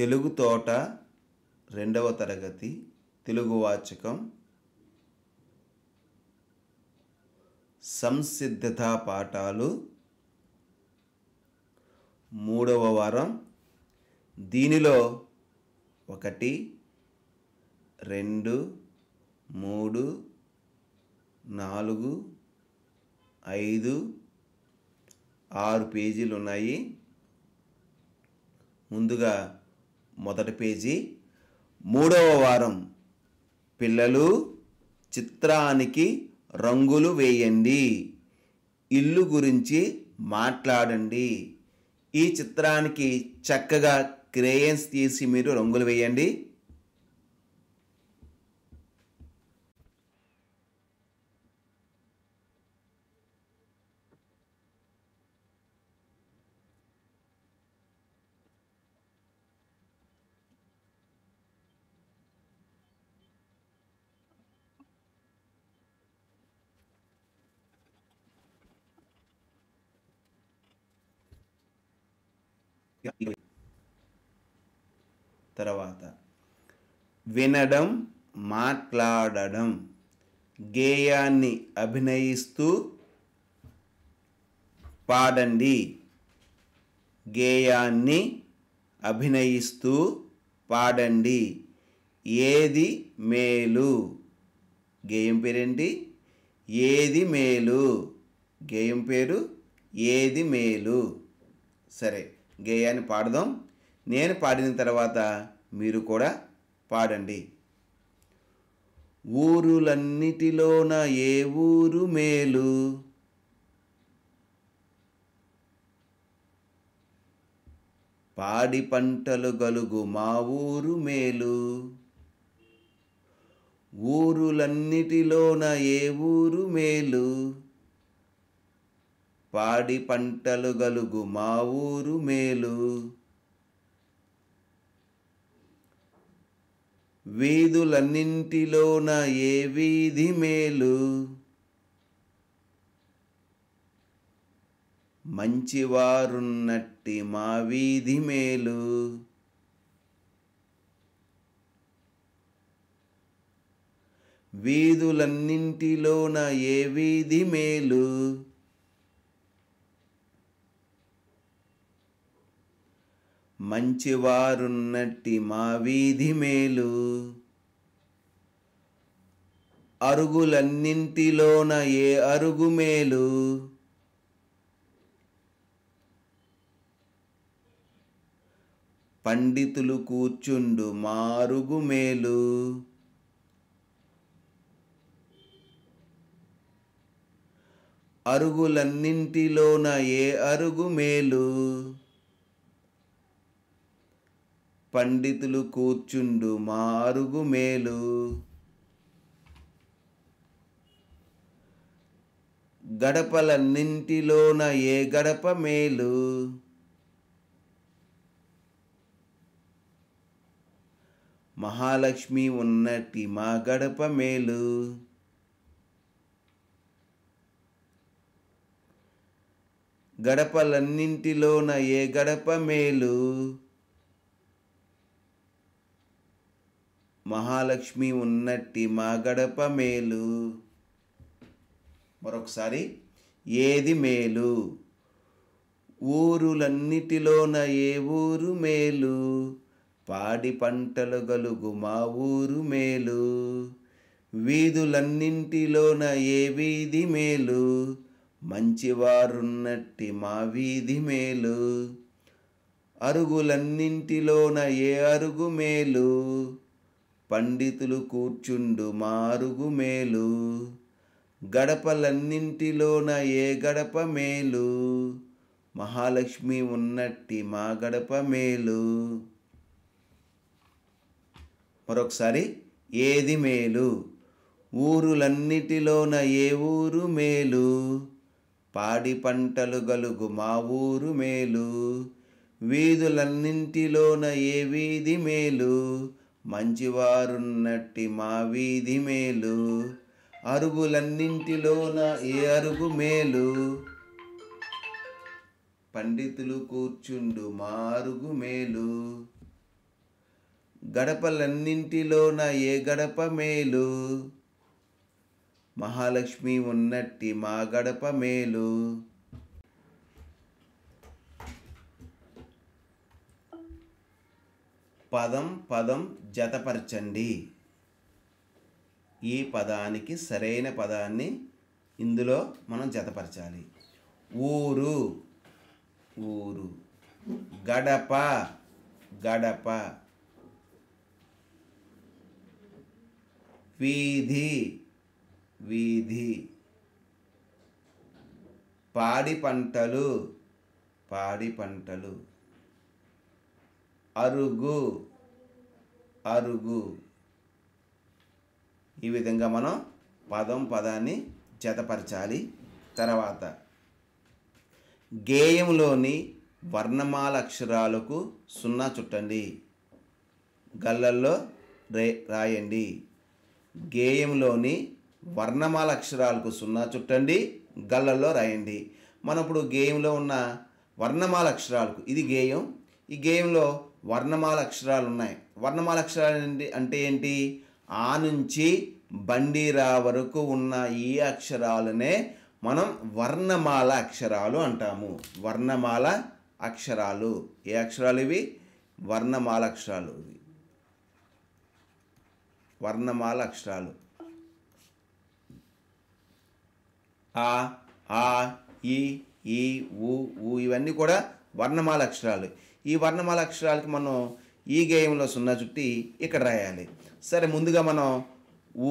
తెలుగు తోట రెండవ తరగతి తెలుగు వాచకం సంసిద్ధత పాఠాలు మూడవ వారం దీనిలో ఒకటి రెండు మూడు నాలుగు ఐదు ఆరు పేజీలు ఉన్నాయి ముందుగా మొదటి పేజీ మూడవ వారం పిల్లలు చిత్రానికి రంగులు వేయండి ఇల్లు గురించి మాట్లాడండి ఈ చిత్రానికి చక్కగా క్రేయన్స్ తీసి మీరు రంగులు వేయండి వినడం మాట్లాడడం గేయాన్ని అభినయిస్తూ పాడండి గేయాన్ని అభినయిస్తూ పాడండి ఏది మేలు గేయం పేరేంటి ఏది మేలు గేయం పేరు ఏది మేలు సరే గేయాన్ని పాడదాం నేను పాడిన తర్వాత మీరు కూడా పాడండి ఊరులన్నిటిలోన ఏ ఊరు మేలు పాడి పంటలు గలుగు మా ఊరు మేలు ఊరులన్నిటిలోన ఏ ఊరు మేలు పాడి పంటలు గలుగు మా ఊరు మేలు వీధులన్నింటిలోన ఏ వీధి మేలు మంచివారున్నట్టి మా వీధి మేలు వీధులన్నింటిలోన ఏ వీధి మేలు మంచివారున్నట్టి మా వీధి మేలు అరుగులన్నింటిలోన ఏ అరుగు మేలు పండితులు కూర్చుండు మారుగు మేలు అరుగులన్నింటిలోన ఏ అరుగు మేలు పండితులు కూర్చుండు మారుగు మేలు గడపలన్నింటిలోన ఏ గడప మేలు మహాలక్ష్మి ఉన్నట్టి మా గడప మేలు గడపలన్నింటిలోన ఏ గడప మేలు మహాలక్ష్మి ఉన్నట్టి మా గడప మేలు మరొకసారి ఏది మేలు ఊరులన్నిటిలోన ఏ ఊరు మేలు పాడి పంటలు గలుగు మా ఊరు మేలు వీధులన్నింటిలోన ఏ వీధి మేలు మంచివారున్నట్టి మా వీధి మేలు అరుగులన్నింటిలోన ఏ అరుగు మేలు పండితులు కూర్చుండు మారుగు మేలు గడపలన్నింటిలోన ఏ గడప మేలు మహాలక్ష్మి ఉన్నట్టి మా గడప మేలు మరొకసారి ఏది మేలు ఊరులన్నిటిలోన ఏ ఊరు మేలు పాడి పంటలు గలుగు మా ఊరు మేలు వీధులన్నింటిలోన ఏ వీధి మేలు మంచివారున్నట్టి మా వీధి మేలు అరుగులన్నింటిలోన ఏ అరుగు మేలు పండితులు కూర్చుండు మా అరుగు మేలు గడపలన్నింటిలోన ఏ గడప మేలు మహాలక్ష్మి ఉన్నట్టి మా గడప మేలు పదం పదం జతపరచండి ఈ పదానికి సరైన పదాన్ని ఇందులో మనం జతపరచాలి ఊరు ఊరు గడప గడప వీధి వీధి పాడి పంటలు పాడి పంటలు అరుగు అరుగు ఈ విధంగా మనం పదం పదాన్ని జతపరచాలి తర్వాత గేయంలోని వర్ణమాల అక్షరాలకు సున్నా చుట్టండి గల్లల్లో రే రాయండి గేయంలోని వర్ణమాల అక్షరాలకు సున్నా చుట్టండి గళ్ళల్లో రాయండి మనప్పుడు ఇప్పుడు గేయంలో ఉన్న వర్ణమాల అక్షరాలకు ఇది గేయం ఈ గేయంలో వర్ణమాల అక్షరాలు ఉన్నాయి వర్ణమాల అక్షరాలు ఏంటి అంటే ఏంటి ఆ నుంచి బండిరా వరకు ఉన్న ఈ అక్షరాలనే మనం వర్ణమాల అక్షరాలు అంటాము వర్ణమాల అక్షరాలు ఏ అక్షరాలు ఇవి వర్ణమాల అక్షరాలు ఇవి వర్ణమాల అక్షరాలు ఆ ఆ ఈ ఈ ఊ ఊ ఇవన్నీ కూడా వర్ణమాల అక్షరాలు ఈ వర్ణమాల అక్షరాలకి మనం ఈ గేయంలో సున్నా చుట్టి ఇక్కడ రాయాలి సరే ముందుగా మనం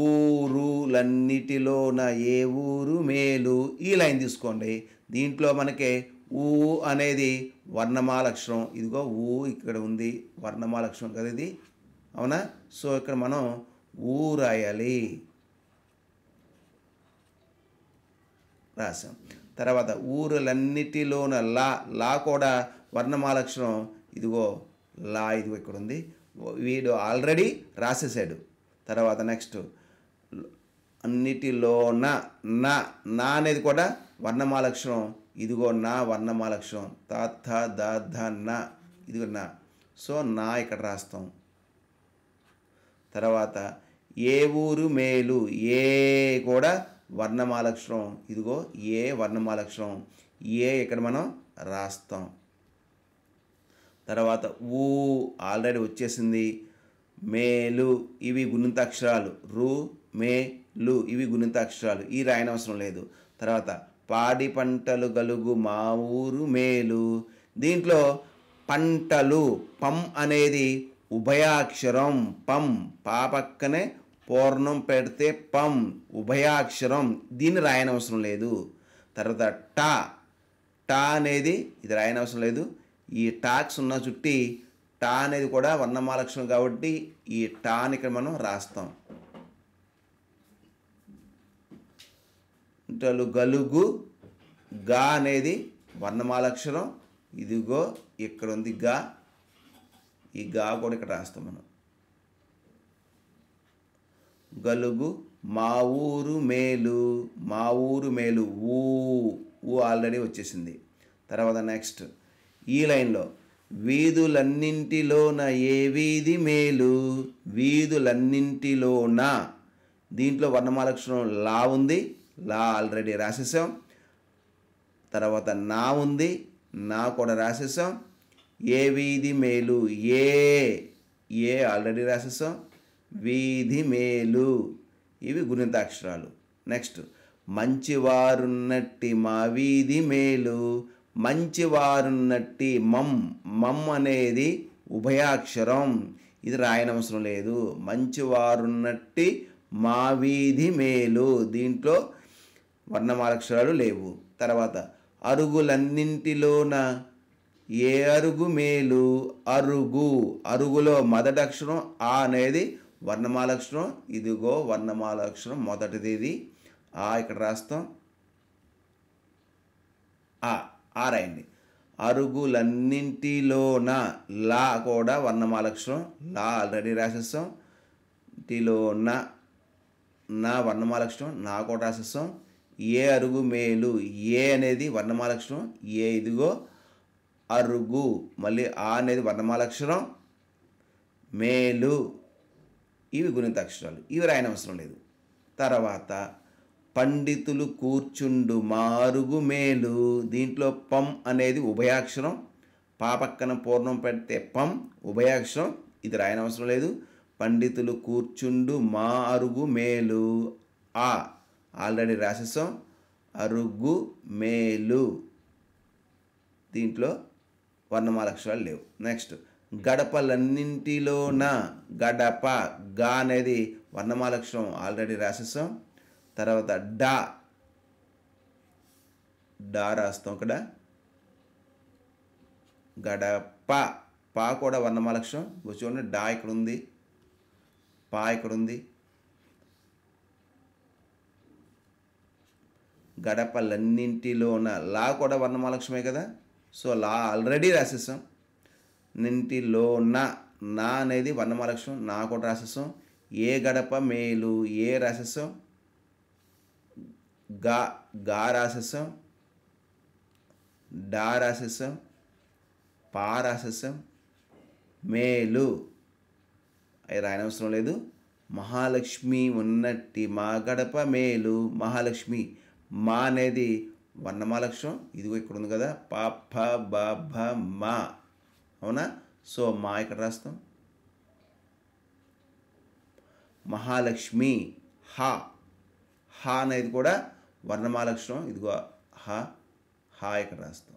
ఊరులన్నిటిలోన ఏ ఊరు మేలు ఈ లైన్ తీసుకోండి దీంట్లో మనకి ఊ అనేది వర్ణమాల అక్షరం ఇదిగో ఊ ఇక్కడ ఉంది వర్ణమాల అక్షరం కదా ఇది అవునా సో ఇక్కడ మనం ఊ రాయాలి రాసాం తర్వాత ఊరులన్నిటిలోన లా లా కూడా వర్ణమాలక్షణం ఇదిగో లా ఇదిగో ఇక్కడ ఉంది వీడు ఆల్రెడీ రాసేసాడు తర్వాత నెక్స్ట్ అన్నిటిలో నా నా అనేది కూడా వర్ణమాలక్షణం ఇదిగో నా వర్ణమాలక్షణం తా థ ద ధ నా ఇదిగో నా సో నా ఇక్కడ రాస్తాం తర్వాత ఏ ఊరు మేలు ఏ కూడా వర్ణమాలక్షణం ఇదిగో ఏ వర్ణమాలక్షణం ఏ ఇక్కడ మనం రాస్తాం తర్వాత ఊ ఆల్రెడీ వచ్చేసింది మేలు ఇవి అక్షరాలు రు మే లు ఇవి అక్షరాలు ఈ రాయనవసరం లేదు తర్వాత పాడి పంటలు గలుగు మా ఊరు మేలు దీంట్లో పంటలు పం అనేది ఉభయాక్షరం పం పా పక్కనే పూర్ణం పెడితే పం ఉభయాక్షరం దీన్ని రాయనవసరం లేదు తర్వాత ట ట అనేది ఇది రాయనవసరం లేదు ఈ టాక్స్ ఉన్న చుట్టి టా అనేది కూడా వర్ణమాలక్షణం కాబట్టి ఈ టాని ఇక్కడ మనం రాస్తాం గలుగు గా అనేది వర్ణమాలక్షరం ఇదిగో ఇక్కడ ఉంది గా ఈ గా కూడా ఇక్కడ రాస్తాం మనం గలుగు మా ఊరు మేలు మా ఊరు మేలు ఊ ఊ ఆల్రెడీ వచ్చేసింది తర్వాత నెక్స్ట్ ఈ లైన్లో వీధులన్నింటిలోన ఏ వీధి మేలు వీధులన్నింటిలోన దీంట్లో వర్ణమాలక్షణం లా ఉంది లా ఆల్రెడీ రాసేసాం తర్వాత నా ఉంది నా కూడా రాసేసాం ఏ వీధి మేలు ఏ ఏ ఆల్రెడీ రాసేసాం వీధి మేలు ఇవి గుణితాక్షరాలు నెక్స్ట్ మంచివారున్నట్టి మా వీధి మేలు మంచివారున్నట్టి మమ్ మమ్ అనేది ఉభయాక్షరం ఇది రాయనవసరం లేదు మంచివారున్నట్టి మా వీధి మేలు దీంట్లో వర్ణమాలక్షరాలు లేవు తర్వాత అరుగులన్నింటిలోన ఏ అరుగు మేలు అరుగు అరుగులో మొదటి అక్షరం ఆ అనేది వర్ణమాలక్షరం ఇదిగో వర్ణమాలక్షరం మొదటిది ఇది ఆ ఇక్కడ రాస్తాం ఆ ఆరాయండి అరుగులన్నింటిలోన లా కూడా వర్ణమాలక్షరం లా ఆల్రెడీ రాసేస్తాం టిలోన నా వర్ణమాలక్షరం నా కూడా రాసేస్తాం ఏ అరుగు మేలు ఏ అనేది వర్ణమాలక్షరం ఏ ఇదిగో అరుగు మళ్ళీ ఆ అనేది వర్ణమాలక్షరం మేలు ఇవి గుణిత అక్షరాలు ఇవి రాయనవసరం లేదు తర్వాత పండితులు కూర్చుండు మారుగు మేలు దీంట్లో పం అనేది ఉభయాక్షరం పాపక్కన పూర్ణం పెడితే పం ఉభయాక్షరం ఇది రాయనవసరం లేదు పండితులు కూర్చుండు మా అరుగు మేలు ఆ ఆల్రెడీ రాసేసాం అరుగు మేలు దీంట్లో వర్ణమాలక్షరాలు లేవు నెక్స్ట్ గడపలన్నింటిలోన గడప గా అనేది వర్ణమాలక్షరం ఆల్రెడీ రాసేసాం తర్వాత డా డా రాస్తాం ఇక్కడ గడప పా కూడా వర్ణమాలక్షం చూడండి డా ఇక్కడ ఉంది పా ఇక్కడ ఉంది గడపలన్నింటిలో ఉన్న లా కూడా వర్ణమాలక్ష్యమే కదా సో లా ఆల్రెడీ రాసేసాం నింటిలో నా నా అనేది వర్ణమాలక్ష్యం నా కూడా రాసేసాం ఏ గడప మేలు ఏ రాసేసాం గా గా రాసేసాం డా రాసేసాం పా రాసేసాం మేలు అవి రాయనవసరం లేదు మహాలక్ష్మి ఉన్నట్టి మా గడప మేలు మహాలక్ష్మి మా అనేది వర్ణమాలక్ష్యం ఇదిగో ఇక్కడ ఉంది కదా పాప ఫ బ భ మా అవునా సో మా ఇక్కడ రాస్తాం మహాలక్ష్మి హా హా అనేది కూడా వర్ణమాలక్షణం ఇదిగో హ హా ఇక్కడ రాస్తాం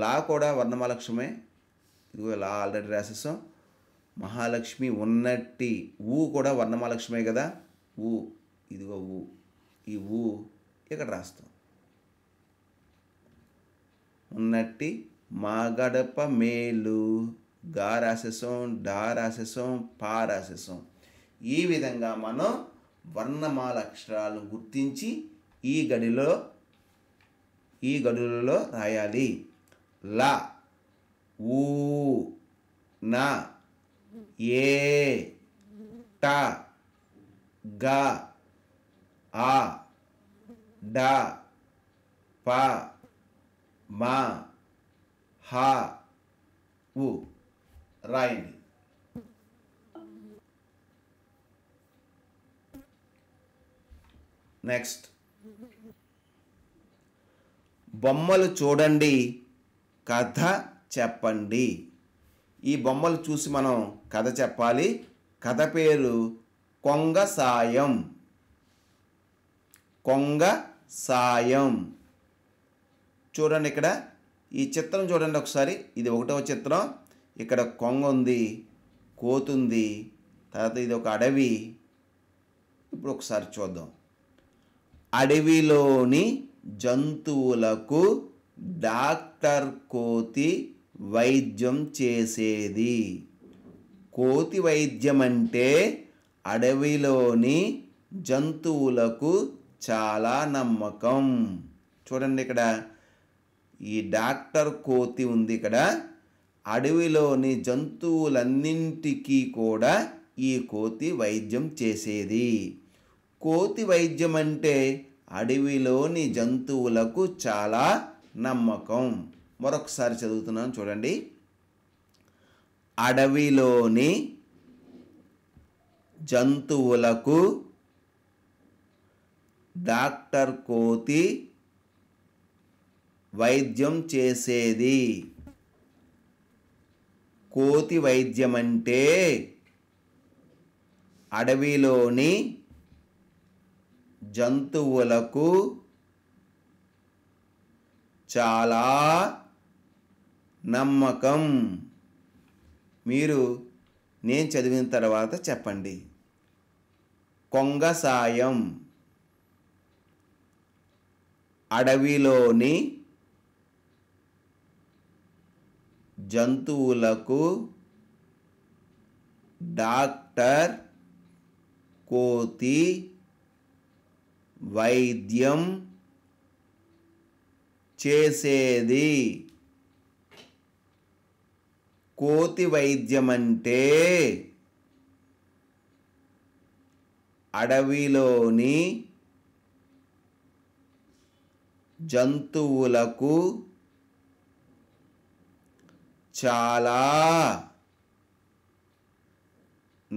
లా కూడా వర్ణమాలక్ష్యమే ఇదిగో లా ఆల్రెడీ రాసేసాం మహాలక్ష్మి ఉన్నట్టి ఊ కూడా వర్ణమాలక్ష్మే కదా ఊ ఇదిగో ఊ ఈ ఊ ఇక్కడ రాస్తాం ఉన్నట్టి మా గడప మేలు గా రాసేసాం డా రాసేసాం పా రాసేసాం ఈ విధంగా మనం వర్ణమాల అక్షరాలను గుర్తించి ఈ గడిలో ఈ గడులలో రాయాలి ల ఊ నా ఏ ట గ ఆ డ ప మా హ ఉ రాయండి నెక్స్ట్ బొమ్మలు చూడండి కథ చెప్పండి ఈ బొమ్మలు చూసి మనం కథ చెప్పాలి కథ పేరు కొంగ సాయం కొంగ సాయం చూడండి ఇక్కడ ఈ చిత్రం చూడండి ఒకసారి ఇది ఒకటవ చిత్రం ఇక్కడ కొంగ ఉంది కోతుంది తర్వాత ఇది ఒక అడవి ఇప్పుడు ఒకసారి చూద్దాం అడవిలోని జంతువులకు డాక్టర్ కోతి వైద్యం చేసేది కోతి వైద్యం అంటే అడవిలోని జంతువులకు చాలా నమ్మకం చూడండి ఇక్కడ ఈ డాక్టర్ కోతి ఉంది ఇక్కడ అడవిలోని జంతువులన్నింటికీ కూడా ఈ కోతి వైద్యం చేసేది కోతి వైద్యం అంటే అడవిలోని జంతువులకు చాలా నమ్మకం మరొకసారి చదువుతున్నాను చూడండి అడవిలోని జంతువులకు డాక్టర్ కోతి వైద్యం చేసేది కోతి వైద్యం అంటే అడవిలోని జంతువులకు చాలా నమ్మకం మీరు నేను చదివిన తర్వాత చెప్పండి కొంగసాయం అడవిలోని జంతువులకు డాక్టర్ కోతి వైద్యం చేసేది కోతి వైద్యమంటే అడవిలోని జంతువులకు చాలా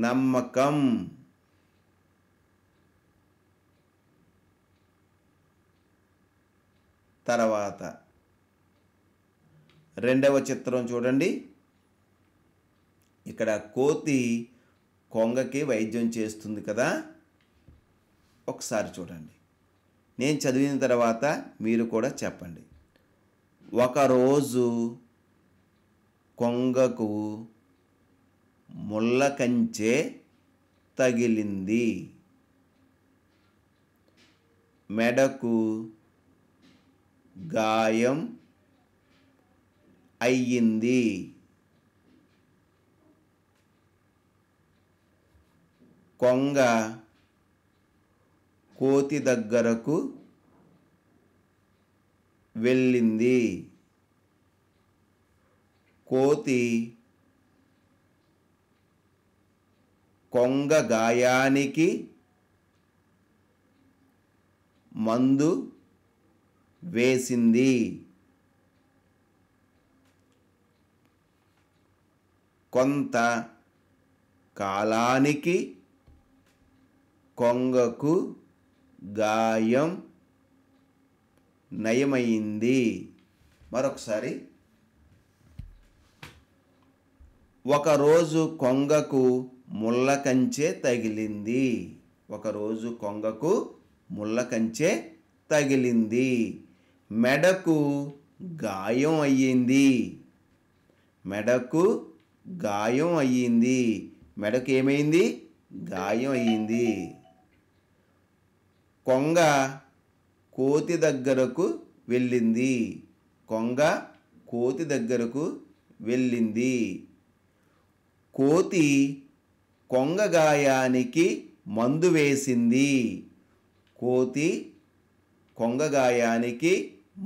నమ్మకం తర్వాత రెండవ చిత్రం చూడండి ఇక్కడ కోతి కొంగకి వైద్యం చేస్తుంది కదా ఒకసారి చూడండి నేను చదివిన తర్వాత మీరు కూడా చెప్పండి ఒకరోజు కొంగకు ముళ్ళ కంచె తగిలింది మెడకు గాయం అయ్యింది కొంగ కోతి దగ్గరకు వెళ్ళింది కోతి కొంగ గాయానికి మందు వేసింది కొంత కాలానికి కొంగకు గాయం నయమైంది మరొకసారి ఒకరోజు కొంగకు ముళ్ళ కంచె తగిలింది ఒకరోజు కొంగకు ముళ్ళ తగిలింది మెడకు గాయం అయ్యింది మెడకు గాయం అయ్యింది మెడకు ఏమైంది గాయం అయ్యింది కొంగ కోతి దగ్గరకు వెళ్ళింది కొంగ కోతి దగ్గరకు వెళ్ళింది కోతి కొంగ గాయానికి మందు వేసింది కోతి కొంగ గాయానికి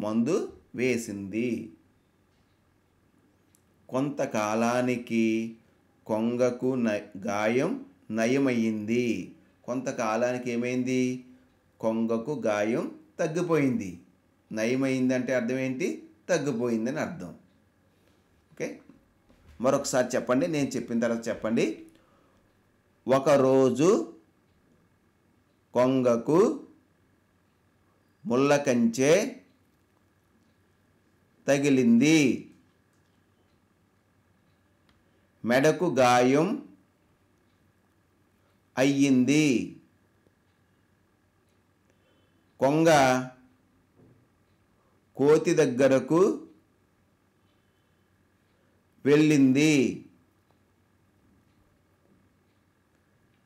మందు వేసింది కొంతకాలానికి కొంగకు న గాయం నయమయ్యింది కొంతకాలానికి ఏమైంది కొంగకు గాయం తగ్గిపోయింది నయమైంది అంటే అర్థం ఏంటి తగ్గిపోయింది అని అర్థం ఓకే మరొకసారి చెప్పండి నేను చెప్పిన తర్వాత చెప్పండి ఒకరోజు కొంగకు ముళ్ళకంచే తగిలింది మెడకు గాయం అయ్యింది కొంగ కోతి దగ్గరకు వెళ్ళింది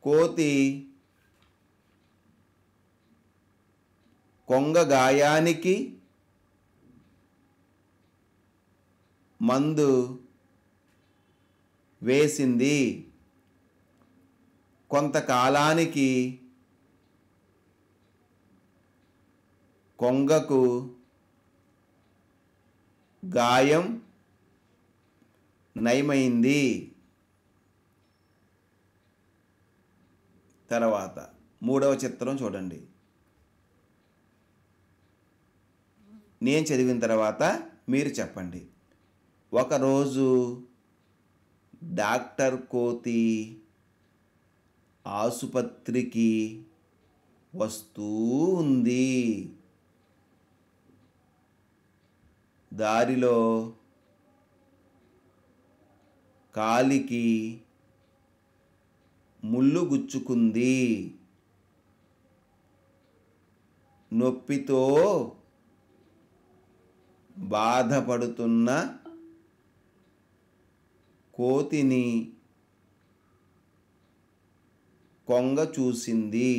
కోతి కొంగ గాయానికి మందు వేసింది కొంతకాలానికి కొంగకు గాయం నయమైంది తర్వాత మూడవ చిత్రం చూడండి నేను చదివిన తర్వాత మీరు చెప్పండి ఒకరోజు డాక్టర్ కోతి ఆసుపత్రికి వస్తూ ఉంది దారిలో కాలికి ముళ్ళు గుచ్చుకుంది నొప్పితో బాధపడుతున్న కోతిని కొంగ చూసింది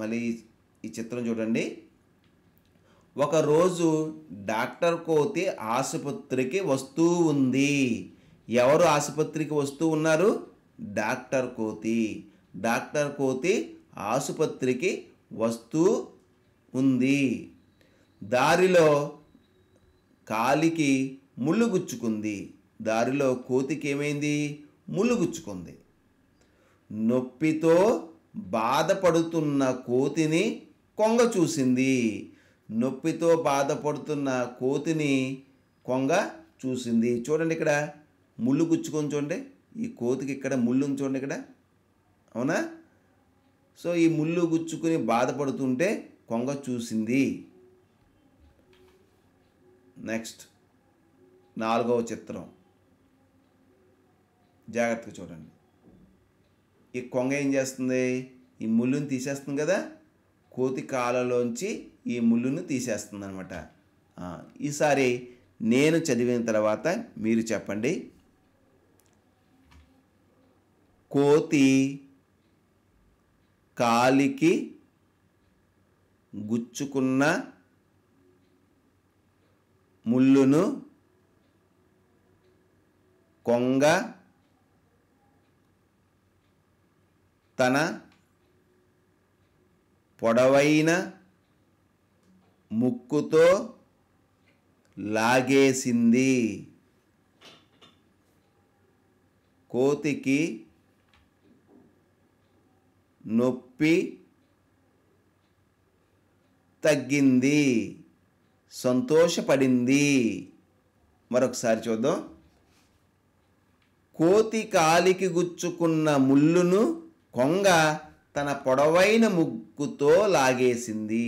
మళ్ళీ ఈ చిత్రం చూడండి ఒకరోజు డాక్టర్ కోతి ఆసుపత్రికి వస్తూ ఉంది ఎవరు ఆసుపత్రికి వస్తూ ఉన్నారు డాక్టర్ కోతి డాక్టర్ కోతి ఆసుపత్రికి వస్తూ ఉంది దారిలో కాలికి గుచ్చుకుంది దారిలో కోతికేమైంది ములుగుచ్చుకుంది నొప్పితో బాధపడుతున్న కోతిని కొంగ చూసింది నొప్పితో బాధపడుతున్న కోతిని కొంగ చూసింది చూడండి ఇక్కడ ముళ్ళు గుచ్చుకొని చూడండి ఈ కోతికి ఇక్కడ ముళ్ళు చూడండి ఇక్కడ అవునా సో ఈ ముళ్ళు గుచ్చుకుని బాధపడుతుంటే కొంగ చూసింది నెక్స్ట్ నాలుగవ చిత్రం జాగ్రత్తగా చూడండి ఈ కొంగ ఏం చేస్తుంది ఈ ముళ్ళుని తీసేస్తుంది కదా కోతి కాలలోంచి ఈ ముళ్ళుని తీసేస్తుంది అనమాట ఈసారి నేను చదివిన తర్వాత మీరు చెప్పండి కోతి కాలికి గుచ్చుకున్న ముళ్ళును కొంగ తన పొడవైన ముక్కుతో లాగేసింది కోతికి నొప్పి తగ్గింది సంతోషపడింది మరొకసారి చూద్దాం కోతి కాలికి గుచ్చుకున్న ముళ్ళును కొంగ తన పొడవైన ముక్కుతో లాగేసింది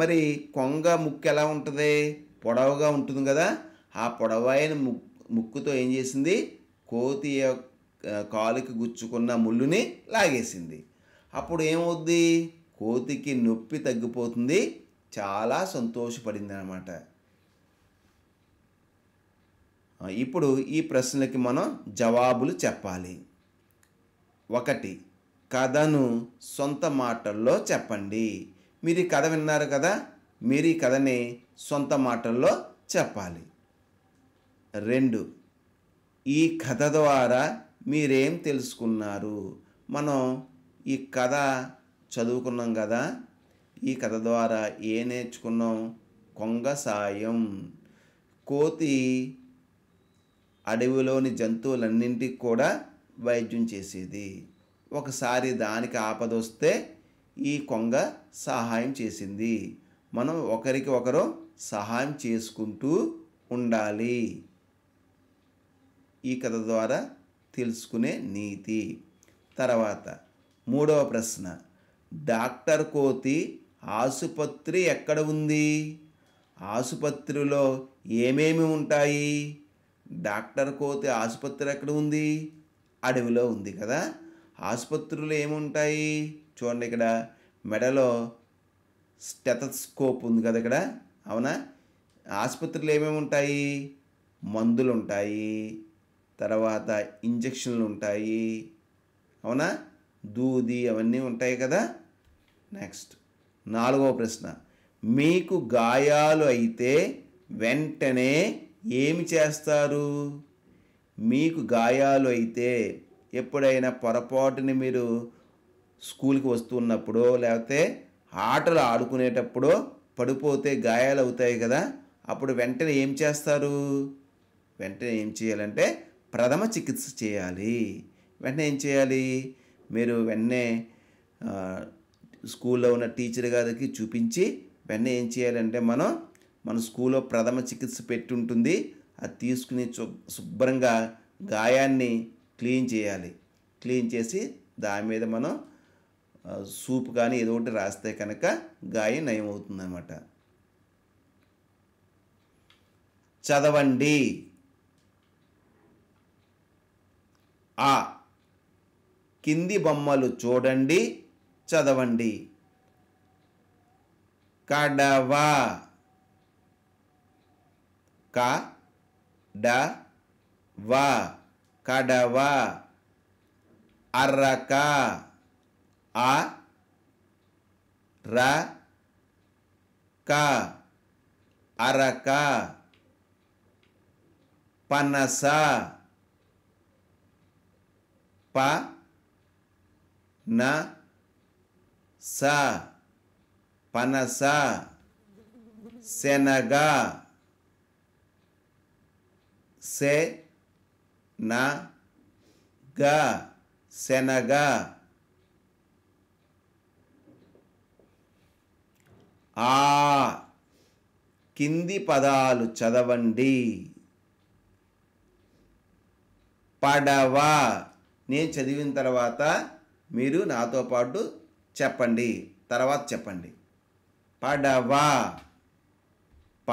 మరి కొంగ ముక్కు ఎలా ఉంటుంది పొడవుగా ఉంటుంది కదా ఆ పొడవైన ముక్కుతో ఏం చేసింది కోతి కాలుకి గుచ్చుకున్న ముళ్ళుని లాగేసింది అప్పుడు ఏమవుద్ది కోతికి నొప్పి తగ్గిపోతుంది చాలా సంతోషపడింది అనమాట ఇప్పుడు ఈ ప్రశ్నలకి మనం జవాబులు చెప్పాలి ఒకటి కథను సొంత మాటల్లో చెప్పండి మీరు ఈ కథ విన్నారు కదా మీరు ఈ కథని సొంత మాటల్లో చెప్పాలి రెండు ఈ కథ ద్వారా మీరేం తెలుసుకున్నారు మనం ఈ కథ చదువుకున్నాం కదా ఈ కథ ద్వారా ఏ నేర్చుకున్నాం కొంగ సాయం కోతి అడవిలోని జంతువులన్నింటికి కూడా వైద్యం చేసేది ఒకసారి దానికి ఆపదొస్తే ఈ కొంగ సహాయం చేసింది మనం ఒకరికి ఒకరు సహాయం చేసుకుంటూ ఉండాలి ఈ కథ ద్వారా తెలుసుకునే నీతి తర్వాత మూడవ ప్రశ్న డాక్టర్ కోతి ఆసుపత్రి ఎక్కడ ఉంది ఆసుపత్రిలో ఏమేమి ఉంటాయి డాక్టర్ కోతి ఆసుపత్రి ఎక్కడ ఉంది అడవిలో ఉంది కదా ఆసుపత్రులు ఏముంటాయి చూడండి ఇక్కడ మెడలో స్టెథస్కోప్ ఉంది కదా ఇక్కడ అవునా ఆసుపత్రులు ఏమేమి ఉంటాయి మందులు ఉంటాయి తర్వాత ఇంజక్షన్లు ఉంటాయి అవునా దూది అవన్నీ ఉంటాయి కదా నెక్స్ట్ నాలుగవ ప్రశ్న మీకు గాయాలు అయితే వెంటనే ఏమి చేస్తారు మీకు గాయాలు అయితే ఎప్పుడైనా పొరపాటుని మీరు స్కూల్కి వస్తున్నప్పుడు లేకపోతే ఆటలు ఆడుకునేటప్పుడు పడిపోతే గాయాలు అవుతాయి కదా అప్పుడు వెంటనే ఏం చేస్తారు వెంటనే ఏం చేయాలంటే ప్రథమ చికిత్స చేయాలి వెంటనే ఏం చేయాలి మీరు వెంటనే స్కూల్లో ఉన్న టీచర్ గారికి చూపించి వెంటనే ఏం చేయాలంటే మనం మన స్కూల్లో ప్రథమ చికిత్స పెట్టి ఉంటుంది అది తీసుకుని శుభ్రంగా గాయాన్ని క్లీన్ చేయాలి క్లీన్ చేసి దాని మీద మనం సూప్ కానీ ఏదో ఒకటి రాస్తే కనుక గాయం నయం అన్నమాట చదవండి ఆ కింది బొమ్మలు చూడండి చదవండి కడవ క డ వ కడవ అర్రక ఆ ర క అరక పనస ప న స పనస శనగ సె న గ శనగ ఆ కింది పదాలు చదవండి పడవ నేను చదివిన తర్వాత మీరు నాతో పాటు చెప్పండి తర్వాత చెప్పండి పడవా ప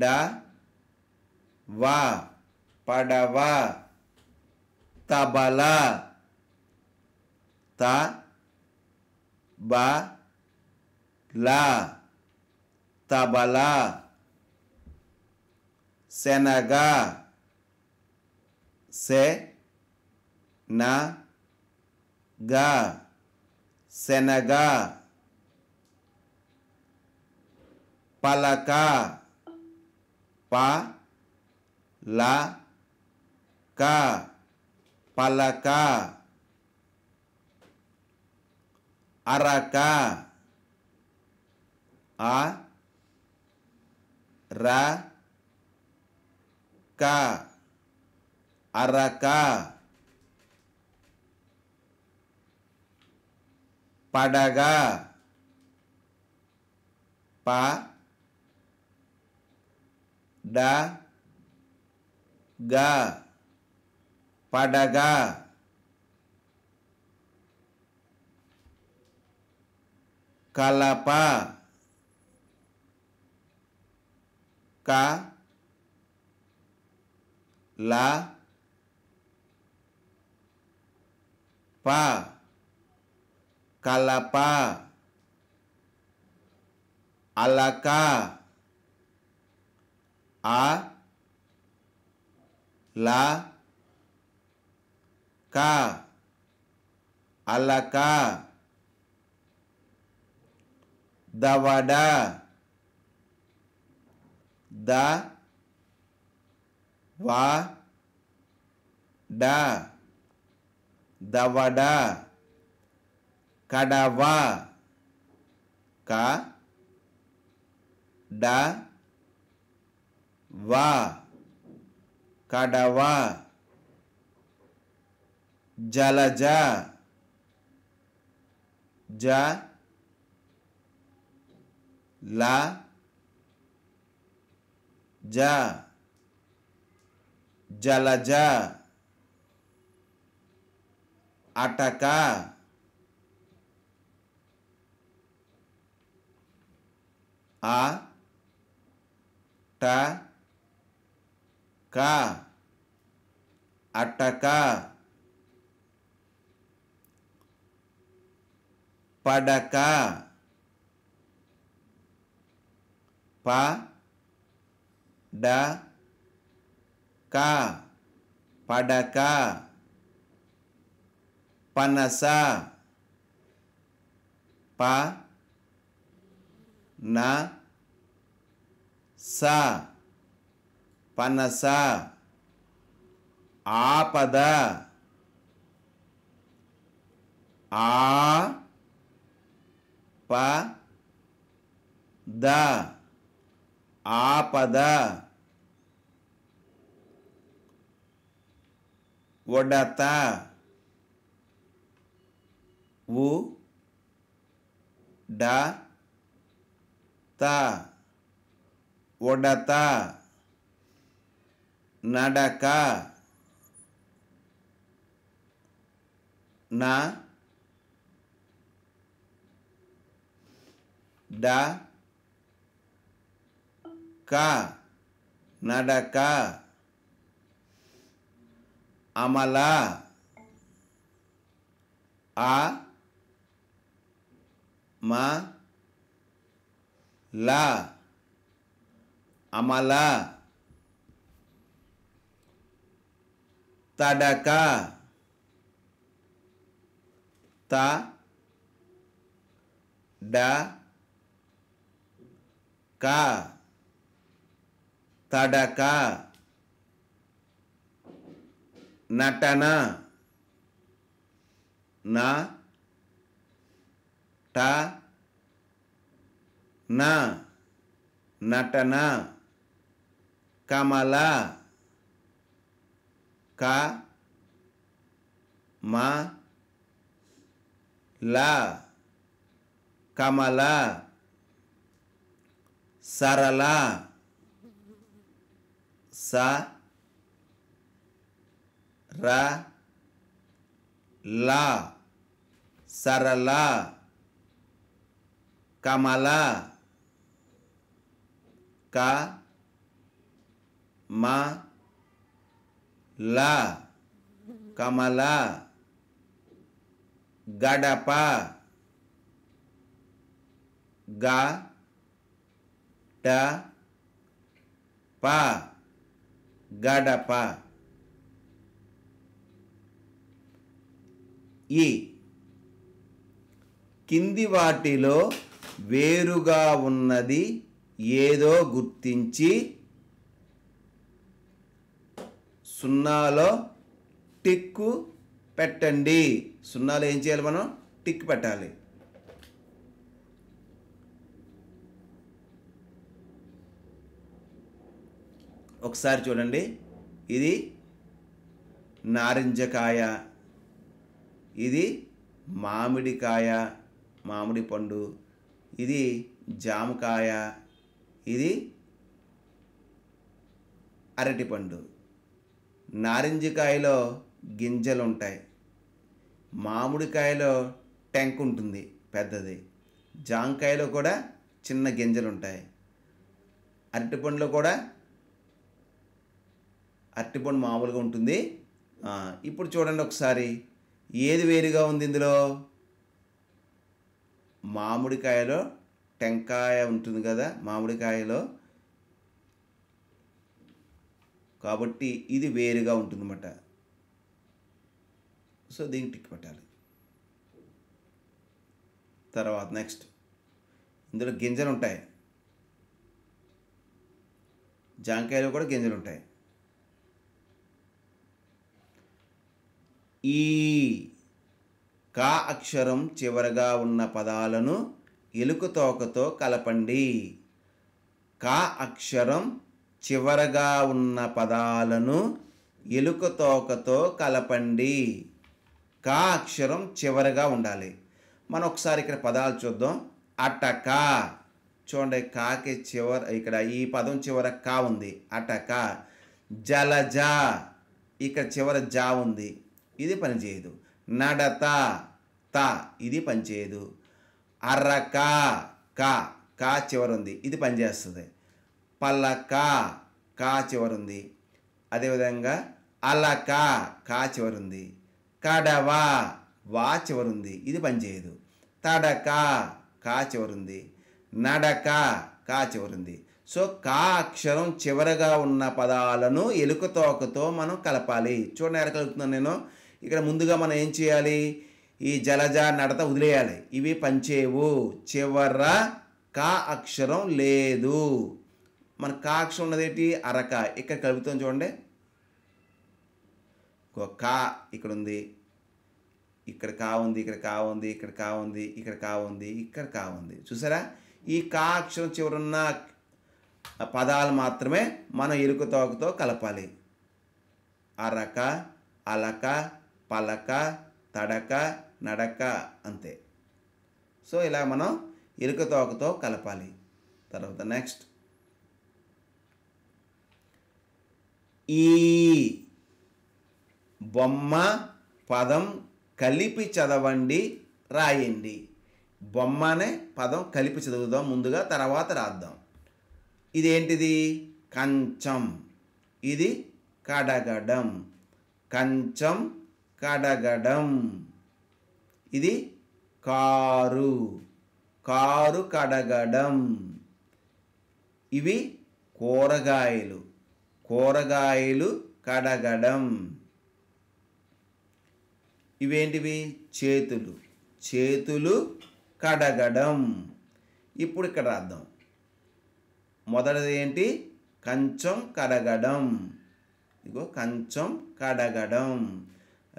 డ వా పడవ తబల త బ ల తబల శనగ సె నా ga senaga palaka pa la ka palaka araka a ra ka araka padaga pa da ga padaga kalapa ka la pa kalapa, alaka, a, la, ka, alaka, dawada, da, wa, da, dawada. கடவா கா ட வா கடவா जलज ज ला ज जलज अटका A Ta Ka Ataka Padaka Pa Da Ka Padaka Panasa Pa నా సా పనస ఆపద ఆ ప ద ఆపద వడత ఉ డ ta wodata nadaka na da ka nadaka amala a ma la amala tadaka ta da ka tadaka natana na ta ना नटना कमला का मा ला कमला सरला सा रा ला सरला कमला క మా లా కమల గడప గ ట ప గడప ఈ కింది వాటిలో వేరుగా ఉన్నది ఏదో గుర్తించి సున్నాలో టిక్కు పెట్టండి సున్నాలో ఏం చేయాలి మనం టిక్ పెట్టాలి ఒకసారి చూడండి ఇది నారింజకాయ ఇది మామిడికాయ మామిడి పండు ఇది జామకాయ ఇది అరటిపండు నారింజకాయలో గింజలు ఉంటాయి మామిడికాయలో టెంక్ ఉంటుంది పెద్దది జాంకాయలో కూడా చిన్న గింజలు ఉంటాయి అరటిపండులో కూడా అరటిపండు మామూలుగా ఉంటుంది ఇప్పుడు చూడండి ఒకసారి ఏది వేరుగా ఉంది ఇందులో మామిడికాయలో టెంకాయ ఉంటుంది కదా మామిడికాయలో కాబట్టి ఇది వేరుగా ఉంటుందన్నమాట సో దీనికి టిక్ పెట్టాలి తర్వాత నెక్స్ట్ ఇందులో గింజలు ఉంటాయి జాంకాయలో కూడా గింజలు ఉంటాయి ఈ కా అక్షరం చివరగా ఉన్న పదాలను ఎలుక తోకతో కలపండి కా అక్షరం చివరగా ఉన్న పదాలను ఎలుక తోకతో కలపండి కా అక్షరం చివరగా ఉండాలి మనం ఒకసారి ఇక్కడ పదాలు చూద్దాం అటక చూడండి కాకి చివర ఇక్కడ ఈ పదం చివర కా ఉంది అటక జలజ ఇక్కడ చివర జా ఉంది ఇది పనిచేయదు నడత త ఇది పనిచేయదు అర్రక కా కా చివరుంది ఇది పనిచేస్తుంది పల్లక కా చివరుంది అదేవిధంగా అలక కా చివరుంది కడవా వా చివరుంది ఇది పనిచేయదు తడక కా చివరుంది నడక కా చివరుంది సో కా అక్షరం చివరగా ఉన్న పదాలను ఎలుకతోకతో మనం కలపాలి చూడండి ఎలా కలుపుతున్నాను నేను ఇక్కడ ముందుగా మనం ఏం చేయాలి ఈ జలజ నడత వదిలేయాలి ఇవి పంచేవు చివర కా అక్షరం లేదు మన కా అక్షరం ఉన్నదేంటి అరక ఇక్కడ కలుపుతాం చూడండి కా ఇక్కడ ఉంది ఇక్కడ కా ఉంది ఇక్కడ కా ఉంది ఇక్కడ కా ఉంది ఇక్కడ కా ఉంది ఇక్కడ కా ఉంది చూసారా ఈ కా అక్షరం చివరున్న పదాలు మాత్రమే మనం ఇరుకు తోకతో కలపాలి అరక అలక పలక తడక నడక అంతే సో ఇలా మనం ఇరుక తోకతో కలపాలి తర్వాత నెక్స్ట్ ఈ బొమ్మ పదం కలిపి చదవండి రాయండి బొమ్మ అనే పదం కలిపి చదువుదాం ముందుగా తర్వాత రాద్దాం ఇదేంటిది కంచం ఇది కడగడం కంచం కడగడం ఇది కారు కారు కడగడం ఇవి కూరగాయలు కూరగాయలు కడగడం ఇవేంటివి చేతులు చేతులు కడగడం ఇప్పుడు ఇక్కడ రాద్దాం మొదటిది ఏంటి కంచం కడగడం ఇదిగో కంచం కడగడం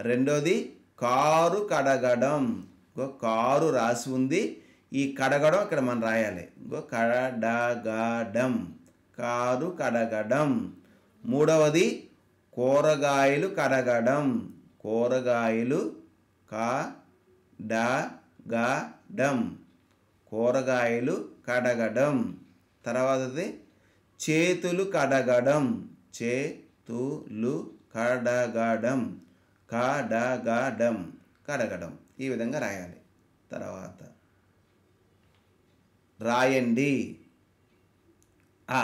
రెండోది కారు కడగడం ఇంకో కారు రాసి ఉంది ఈ కడగడం ఇక్కడ మనం రాయాలి ఇంకో కడగడం కారు కడగడం మూడవది కూరగాయలు కడగడం కూరగాయలు కడగడం కూరగాయలు కడగడం తర్వాతది చేతులు కడగడం చేతులు కడగడం కాడగాడం కడగడం ఈ విధంగా రాయాలి తర్వాత రాయండి ఆ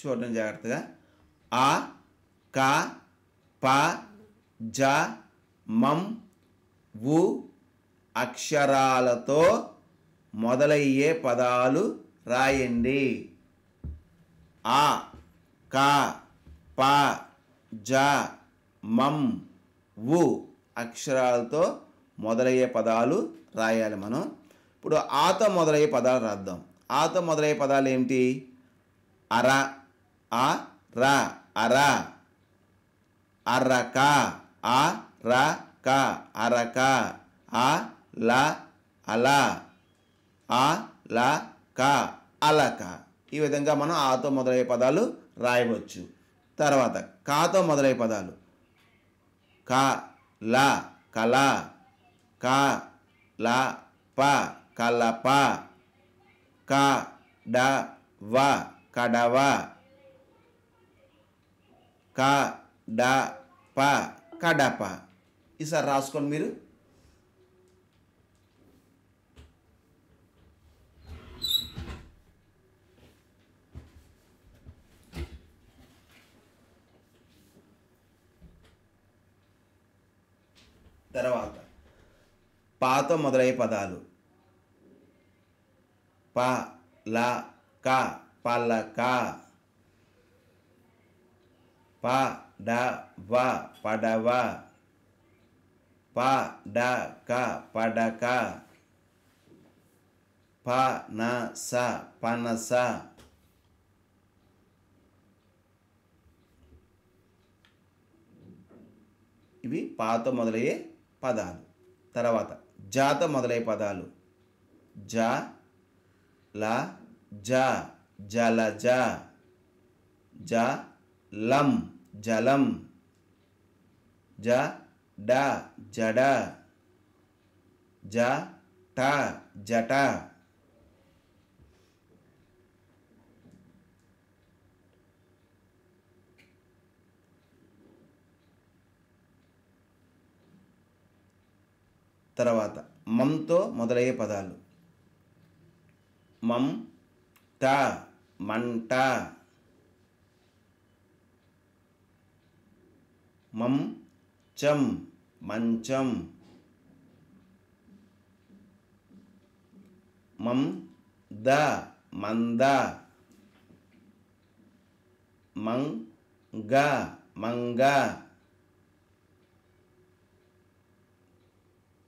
చూడడం జాగ్రత్తగా ఆ క ప జ మం ఉ అక్షరాలతో మొదలయ్యే పదాలు రాయండి ఆ క ప జ మం ఉ అక్షరాలతో మొదలయ్యే పదాలు రాయాలి మనం ఇప్పుడు ఆతో మొదలయ్యే పదాలు రాద్దాం ఆతో మొదలయ్యే పదాలు ఏమిటి అర ఆ ర అర అరక ఆ ర క అరక ఆ ల అల ఆ ల క అలక ఈ విధంగా మనం ఆతో మొదలయ్యే పదాలు రాయవచ్చు తర్వాత కాతో మొదలయ్యే పదాలు క ల కళ క ల ప కలప క డ వ కడవ క డ ప కడప ఈసారి రాసుకొని మీరు తర్వాత పాత మొదలయ్యే పదాలు ప ల క పలక ప డ వ పడవ ప డ క పడక ప న స పనస ఇవి పాత మొదలయ్యే పదాలు తర్వాత జాత మొదలై పదాలు జ ల జ జల జ జ లం జలం జ డ జడ జ ట జట తర్వాత మంతో మొదలయ్యే పదాలు మం ట మంట మం చం మంచం మం ద మంద మంగ మంగ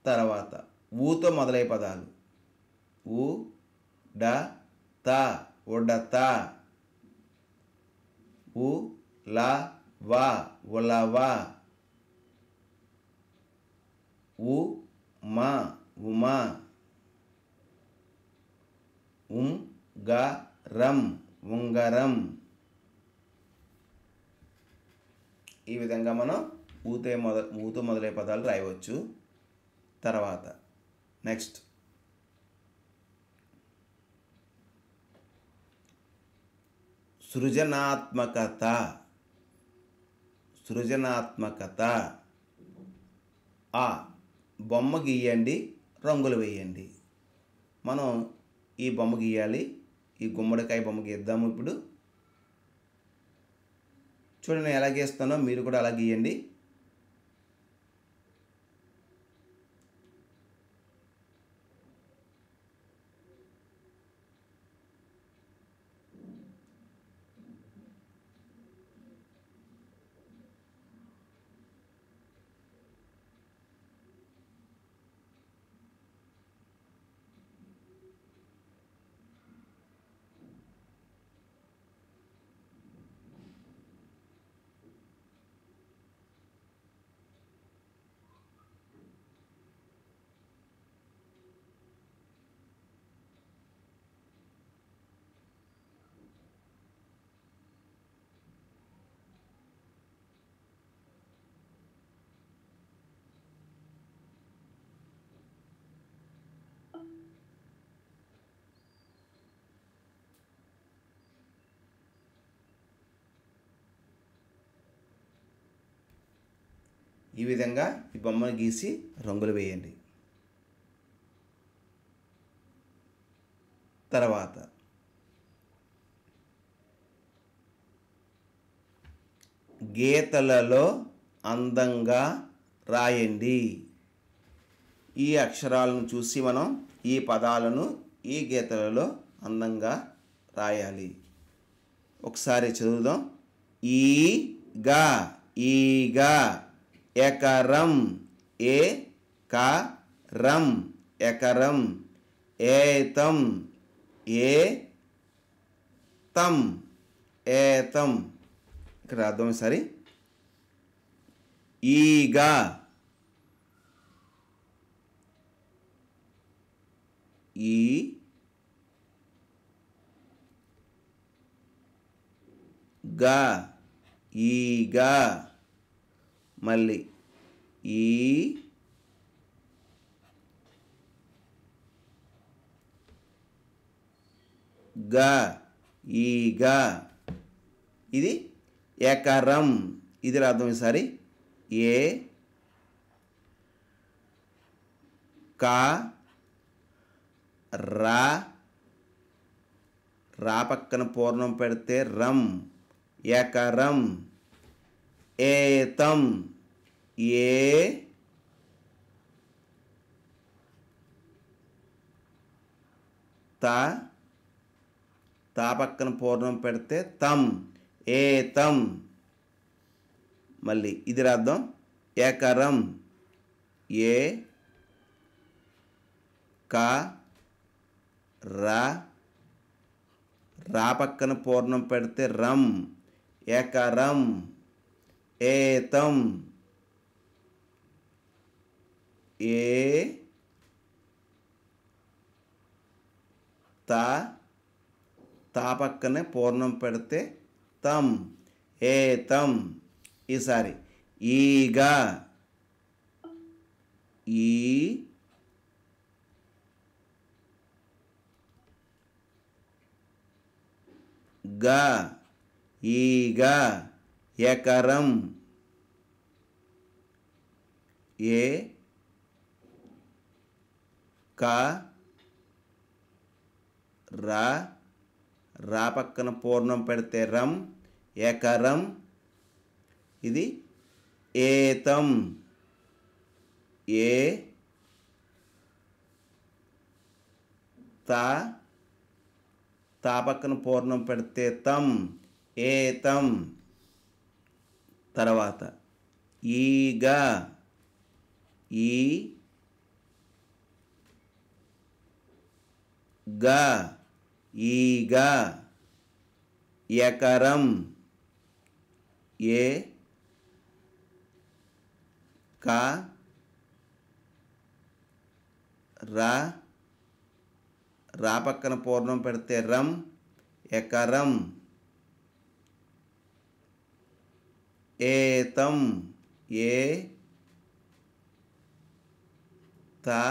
తర్వాత ఊతో మొదలై పదాలు ఊ డ త ఊ ఉ ల వ ఉలవ ఉ మ ఉమా ఉం గ రం ఉంగరం ఈ విధంగా మనం ఊతే మొద ఊతో మొదలయ్యే పదాలు రాయవచ్చు తర్వాత నెక్స్ట్ సృజనాత్మకత సృజనాత్మకత ఆ బొమ్మ గీయండి రంగులు వేయండి మనం ఈ బొమ్మ గీయాలి ఈ గుమ్మడికాయ బొమ్మ గీద్దాము ఇప్పుడు చూడండి ఎలా గీస్తానో మీరు కూడా అలా గీయండి ఈ విధంగా ఈ బొమ్మను గీసి రంగులు వేయండి తర్వాత గీతలలో అందంగా రాయండి ఈ అక్షరాలను చూసి మనం ఈ పదాలను ఈ గీతలలో అందంగా రాయాలి ఒకసారి చదువుదాం ఈగా ఈగా ఎకరం ఏ కరం ఎకరం ఏతం ఏ తం ఏతం ఇక్కడ అర్థం సరి ఈగ ఈ గా ఈగా మళ్ళీ ఈ గా గ ఇది ఎకరం ఇది రాద్దాం ఈసారి ఏ కా రా రా పక్కన పూర్ణం పెడితే రం ఎకరం ఏతం ఏ తా తా పక్కన పూర్ణం పెడితే తమ్ ఏతం మళ్ళీ ఇది రాద్దాం ఏకరం ఏ కా రా రా పక్కన పూర్ణం పెడితే రమ్ ఏకరం ఏతం ఏ తా తా పక్కనే పూర్ణం పెడితే తం ఏతం ఈసారి ఈగా ఈ గా ఈగా ఎకరం ఏ క రా రా పక్కన పూర్ణం పెడితే రం ఎకరం ఇది ఏతం ఏ తా తా పక్కన పూర్ణం పెడితే తం ఏతం తర్వాత ఈగ ఈ గ ఈగ ఎకరం ఏ క రా రా పక్కన పూర్ణం పెడితే రం ఎకరం ఏతం ఏ తా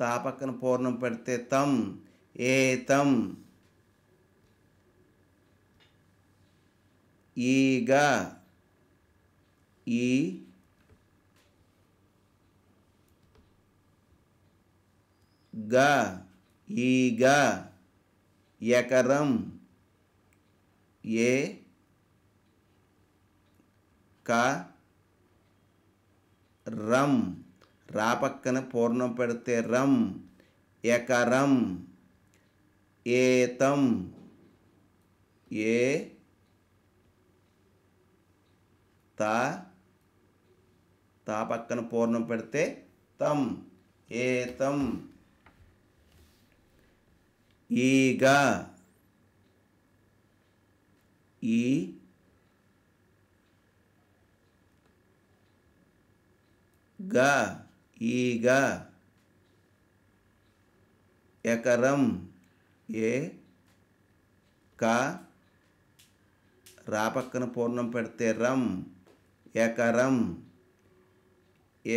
తా పక్కన పూర్ణం పెడితే తం ఏతం ఈగ ఈ గా ఈగ ఎకరం ఏ క రం రా పక్కన పూర్ణం పెడితే రం ఎకరం ఏతం ఏ తా తా పక్కన పూర్ణం పెడితే తం ఏతం ఈగ ఈ గ ఈగ ఎకరం ఏ క రాపక్కన పూర్ణం పెడితే రం ఎకరం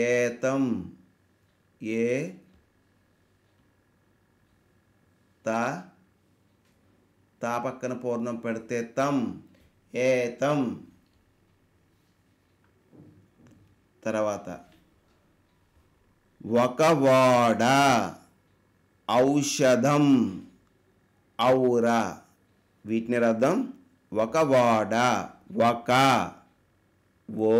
ఏతం ఏ తా తా పక్కన పూర్ణం పెడితే తం ఏతం తర్వాత ఒక వాడ ఔషధం ఔర వీటిని ఒక వాడ ఒక ఓ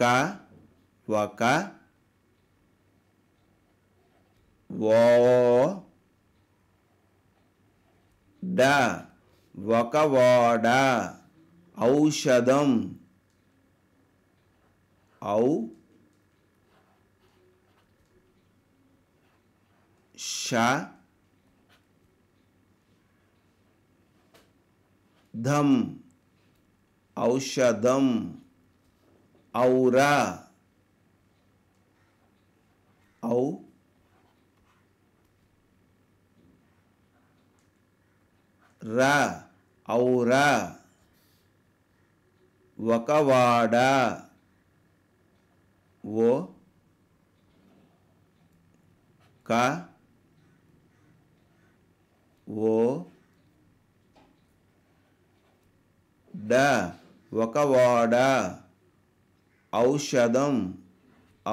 క ఒక ఓ డ వాడా औषधम औ धम औषधम औरा औ रा औरा ఒకవాడ ఓ క ఓ డ ఒకవాడ ఔషధం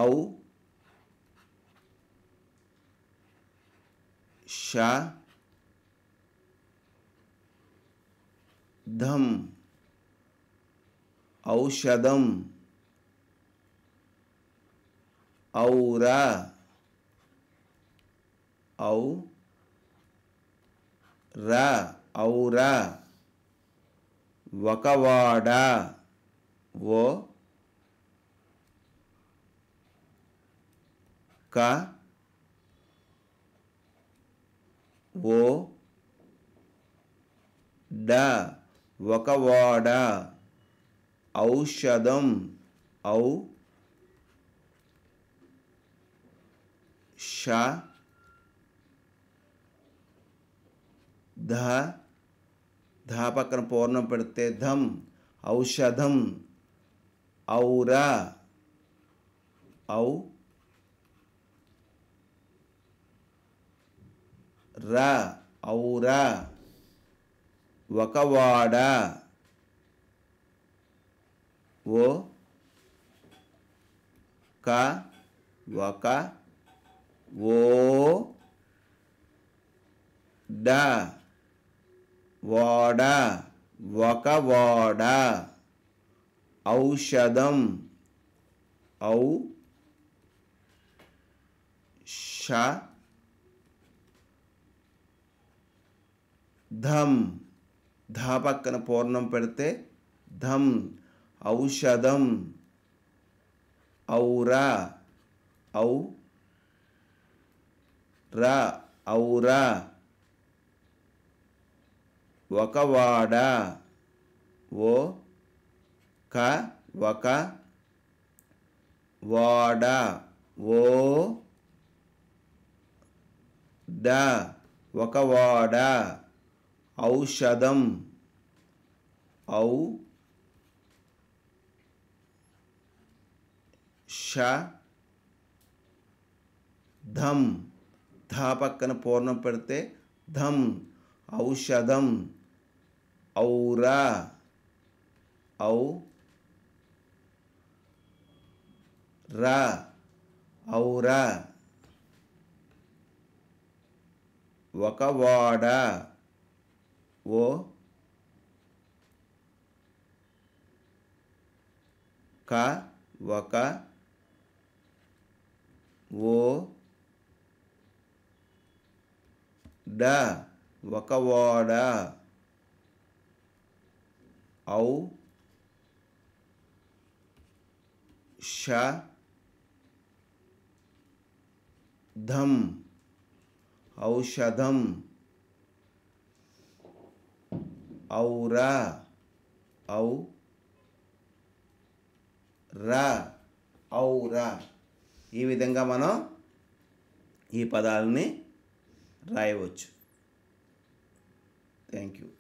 ఔ ష ధం ఔషధం ఔర ఔ ర ఔర ఒకవాడ ఓ క ఓ డ ఒకవాడ ఔషధం ఔ ష ధ ధా పక్కన పూర్ణం పెడితే ధం ఔషధం ఔరా ఔ ర ఔరా ఒకవాడ ఓ క ఒక ఓ డ ఓడ ఒక ఓడ ఔషధం ఔ ష ధమ్ ధా పక్కన పూర్ణం పెడితే ధమ్ ఔషధం ఔరా ఔ రా ఔరా ఒక వాడ ఓ క ఒక వాడ ఓ ద ఒక వాడ ఔషధం ఔ ష ధమ్ ధ పక్కన పూర్ణం పెడితే ధమ్ ఔషధం ఔరా ఔ రా ఔరా ఒక వాడ ఓ క ఒక ఓ డ ఒక ఓడ ఔ ష ధం ఔషధం ఔర ఔ ర ఔరా ఈ విధంగా మనం ఈ పదాలని రాయవచ్చు థ్యాంక్ యూ